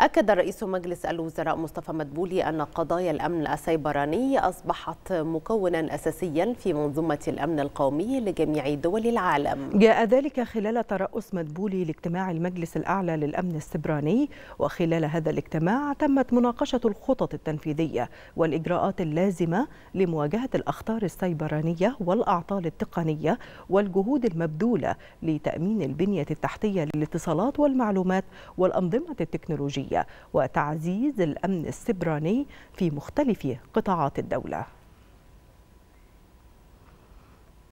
أكد رئيس مجلس الوزراء مصطفى مدبولي أن قضايا الأمن السيبراني أصبحت مكونا أساسيا في منظومة الأمن القومي لجميع دول العالم جاء ذلك خلال ترأس مدبولي لاجتماع المجلس الأعلى للأمن السبراني وخلال هذا الاجتماع تمت مناقشة الخطط التنفيذية والإجراءات اللازمة لمواجهة الأخطار السيبرانية والأعطال التقنية والجهود المبذولة لتأمين البنية التحتية للاتصالات والمعلومات والأنظمة التكنولوجية الدولية وتعزيز الأمن السبراني في مختلف قطاعات الدولة